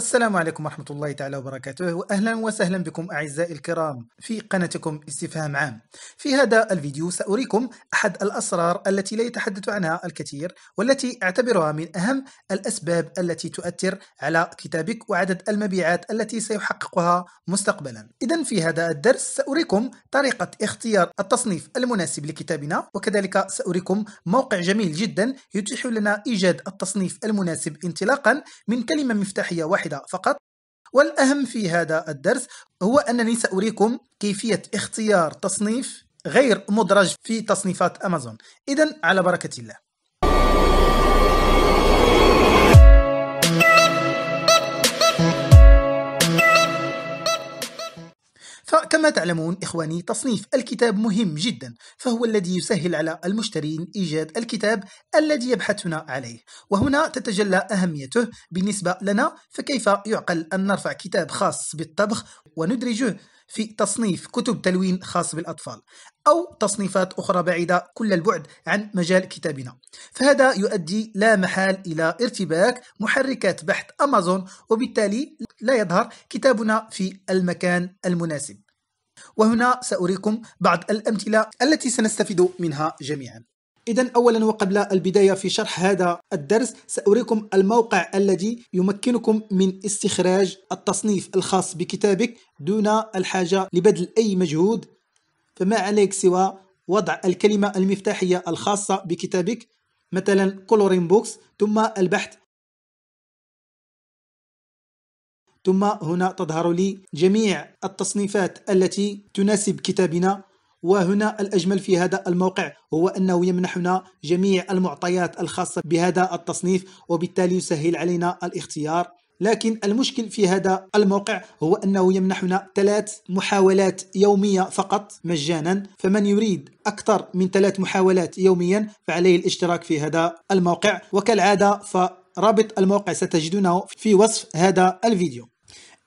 السلام عليكم ورحمة الله تعالى وبركاته وأهلا وسهلا بكم أعزائي الكرام في قناتكم استفهام عام في هذا الفيديو سأريكم أحد الأسرار التي لا يتحدث عنها الكثير والتي أعتبرها من أهم الأسباب التي تؤثر على كتابك وعدد المبيعات التي سيحققها مستقبلا إذا في هذا الدرس سأريكم طريقة اختيار التصنيف المناسب لكتابنا وكذلك سأريكم موقع جميل جدا يتيح لنا إيجاد التصنيف المناسب انطلاقا من كلمة مفتاحية واحدة واحدة فقط والأهم في هذا الدرس هو أنني سأريكم كيفية اختيار تصنيف غير مدرج في تصنيفات أمازون إذا على بركة الله فكما تعلمون إخواني تصنيف الكتاب مهم جدا فهو الذي يسهل على المشترين إيجاد الكتاب الذي يبحثون عليه وهنا تتجلى أهميته بالنسبة لنا فكيف يعقل أن نرفع كتاب خاص بالطبخ وندرجه في تصنيف كتب تلوين خاص بالأطفال أو تصنيفات أخرى بعيدة كل البعد عن مجال كتابنا فهذا يؤدي لا محال إلى ارتباك محركات بحث أمازون وبالتالي لا يظهر كتابنا في المكان المناسب وهنا سأريكم بعض الأمثلة التي سنستفيد منها جميعا إذا أولا وقبل البداية في شرح هذا الدرس سأريكم الموقع الذي يمكنكم من استخراج التصنيف الخاص بكتابك دون الحاجة لبذل أي مجهود فما عليك سوى وضع الكلمة المفتاحية الخاصة بكتابك مثلا كولورين بوكس ثم البحث ثم هنا تظهر لي جميع التصنيفات التي تناسب كتابنا وهنا الأجمل في هذا الموقع هو أنه يمنحنا جميع المعطيات الخاصة بهذا التصنيف وبالتالي يسهل علينا الاختيار لكن المشكل في هذا الموقع هو أنه يمنحنا ثلاث محاولات يومية فقط مجانا فمن يريد أكثر من ثلاث محاولات يوميا فعليه الاشتراك في هذا الموقع وكالعادة فرابط الموقع ستجدونه في وصف هذا الفيديو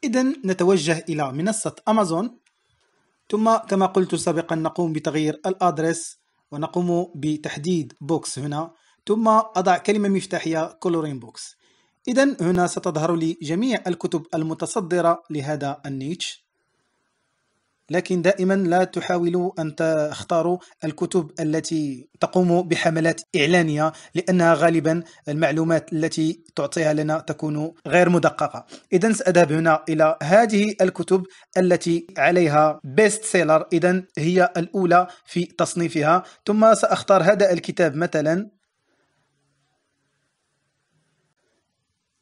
إذا نتوجه إلى منصة أمازون ثم كما قلت سابقا نقوم بتغيير الادرس ونقوم بتحديد بوكس هنا ثم أضع كلمة مفتاحية كولورين بوكس إذا هنا ستظهر لي جميع الكتب المتصدرة لهذا النيتش لكن دائما لا تحاولوا أن تختاروا الكتب التي تقوم بحملات إعلانية لأنها غالبا المعلومات التي تعطيها لنا تكون غير مدققة إذا سأذهب هنا إلى هذه الكتب التي عليها بيست سيلر إذا هي الأولى في تصنيفها ثم سأختار هذا الكتاب مثلا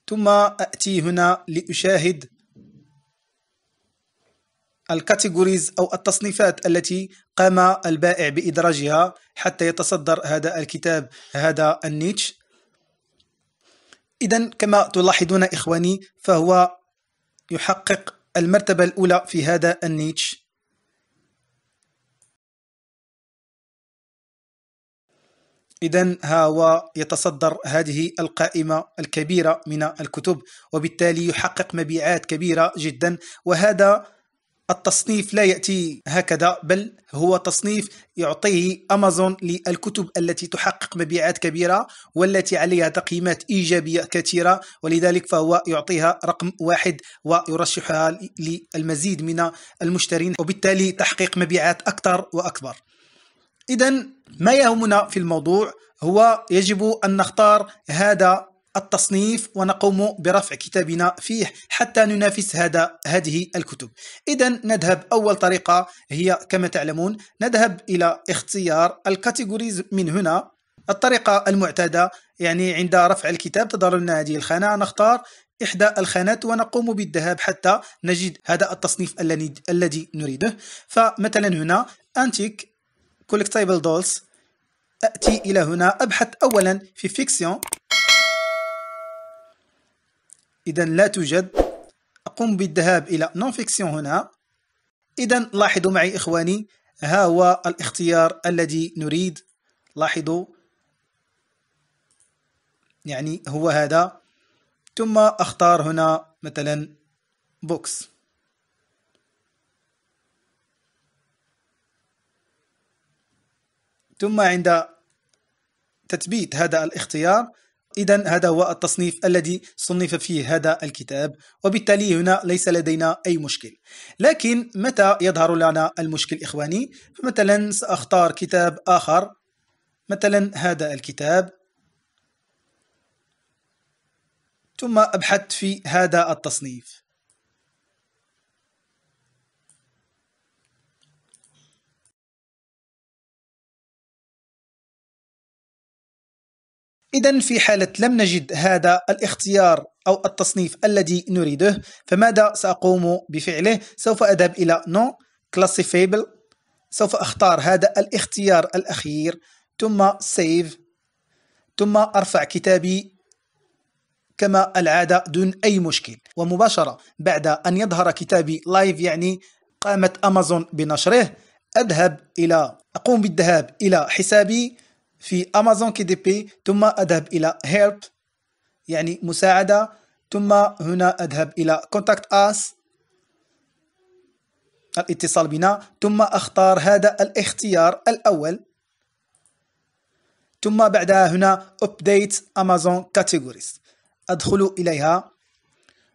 ثم أتي هنا لأشاهد الكاتيجوريز أو التصنيفات التي قام البائع بإدراجها حتى يتصدر هذا الكتاب هذا النيتش إذا كما تلاحظون إخواني فهو يحقق المرتبة الأولى في هذا النيتش إذا ها هو يتصدر هذه القائمة الكبيرة من الكتب وبالتالي يحقق مبيعات كبيرة جدا وهذا التصنيف لا يأتي هكذا بل هو تصنيف يعطيه أمازون للكتب التي تحقق مبيعات كبيرة والتي عليها تقييمات إيجابية كثيرة ولذلك فهو يعطيها رقم واحد ويرشحها للمزيد من المشترين وبالتالي تحقيق مبيعات أكثر وأكبر إذا ما يهمنا في الموضوع هو يجب أن نختار هذا التصنيف ونقوم برفع كتابنا فيه حتى ننافس هذا هذه الكتب إذا نذهب أول طريقة هي كما تعلمون نذهب إلى اختيار الكاتيجوريز من هنا الطريقة المعتادة يعني عند رفع الكتاب تظهر لنا هذه الخانة نختار إحدى الخانات ونقوم بالذهاب حتى نجد هذا التصنيف الذي الذي نريده فمثلا هنا أنتيك كولكتيبل دولز أتي إلى هنا أبحث أولا في فيكسيون إذا لا توجد أقوم بالذهاب إلى نون فيكسيون هنا إذا لاحظوا معي إخواني ها هو الاختيار الذي نريد لاحظوا يعني هو هذا ثم أختار هنا مثلا بوكس ثم عند تثبيت هذا الاختيار إذا هذا هو التصنيف الذي صنف فيه هذا الكتاب وبالتالي هنا ليس لدينا أي مشكل لكن متى يظهر لنا المشكل إخواني فمثلا سأختار كتاب آخر مثلا هذا الكتاب ثم أبحث في هذا التصنيف إذا في حالة لم نجد هذا الاختيار أو التصنيف الذي نريده فماذا سأقوم بفعله؟ سوف أذهب إلى نو كلاسيفيبل سوف أختار هذا الاختيار الأخير ثم سيف ثم أرفع كتابي كما العادة دون أي مشكل ومباشرة بعد أن يظهر كتابي لايف يعني قامت أمازون بنشره أذهب إلى أقوم بالذهاب إلى حسابي في امازون كي دي بي ثم اذهب الى هيلب يعني مساعده ثم هنا اذهب الى كونتاكت اس الاتصال بنا ثم اختار هذا الاختيار الاول ثم بعدها هنا update amazon categories ادخل اليها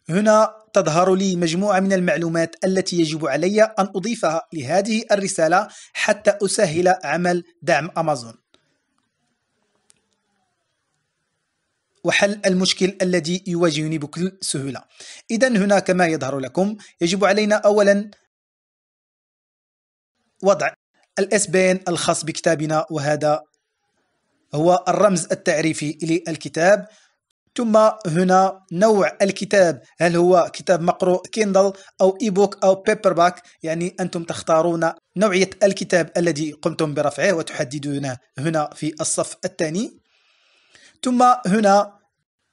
هنا تظهر لي مجموعة من المعلومات التي يجب علي أن أضيفها لهذه الرسالة حتى أسهل عمل دعم أمازون وحل المشكل الذي يواجهني بكل سهولة إذا هنا كما يظهر لكم يجب علينا أولا وضع الأسبان الخاص بكتابنا وهذا هو الرمز التعريفي للكتاب ثم هنا نوع الكتاب هل هو كتاب مقروء كيندل أو إيبوك أو بيبر باك يعني أنتم تختارون نوعية الكتاب الذي قمتم برفعه وتحددونه هنا في الصف الثاني ثم هنا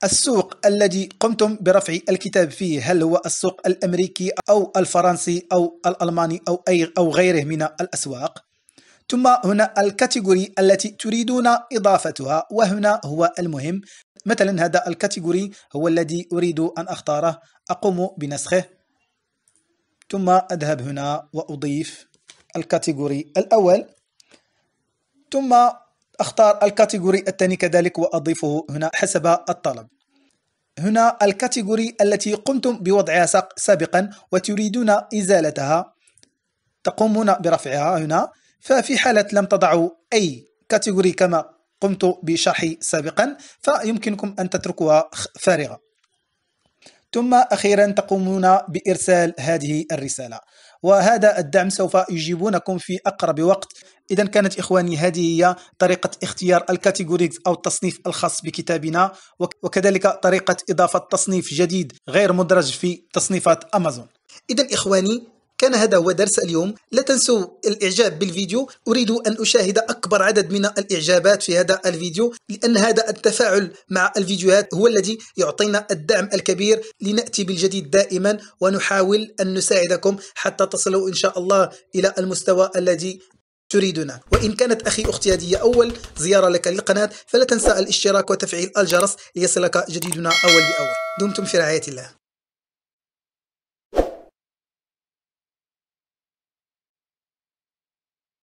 السوق الذي قمتم برفع الكتاب فيه هل هو السوق الامريكي او الفرنسي او الالماني او اي او غيره من الاسواق ثم هنا الكاتيجوري التي تريدون اضافتها وهنا هو المهم مثلا هذا الكاتيجوري هو الذي اريد ان اختاره اقوم بنسخه ثم اذهب هنا واضيف الكاتيجوري الاول ثم أختار الكاتيجوري الثاني كذلك وأضيفه هنا حسب الطلب هنا الكاتيجوري التي قمتم بوضعها سابقا وتريدون إزالتها تقومون برفعها هنا ففي حالة لم تضعوا أي كاتيجوري كما قمت بشرحي سابقا فيمكنكم أن تتركوها فارغة ثم أخيرا تقومون بإرسال هذه الرسالة وهذا الدعم سوف يجيبونكم في أقرب وقت إذا كانت إخواني هذه هي طريقة اختيار الكاتيجوريز أو التصنيف الخاص بكتابنا وكذلك طريقة إضافة تصنيف جديد غير مدرج في تصنيفات أمازون إذا إخواني كان هذا هو درس اليوم لا تنسوا الإعجاب بالفيديو أريد أن أشاهد أكبر عدد من الإعجابات في هذا الفيديو لأن هذا التفاعل مع الفيديوهات هو الذي يعطينا الدعم الكبير لنأتي بالجديد دائما ونحاول أن نساعدكم حتى تصلوا إن شاء الله إلى المستوى الذي تريدنا وإن كانت أخي أختي هذه أول زيارة لك للقناة فلا تنسى الاشتراك وتفعيل الجرس ليصلك جديدنا أول بأول دمتم في رعاية الله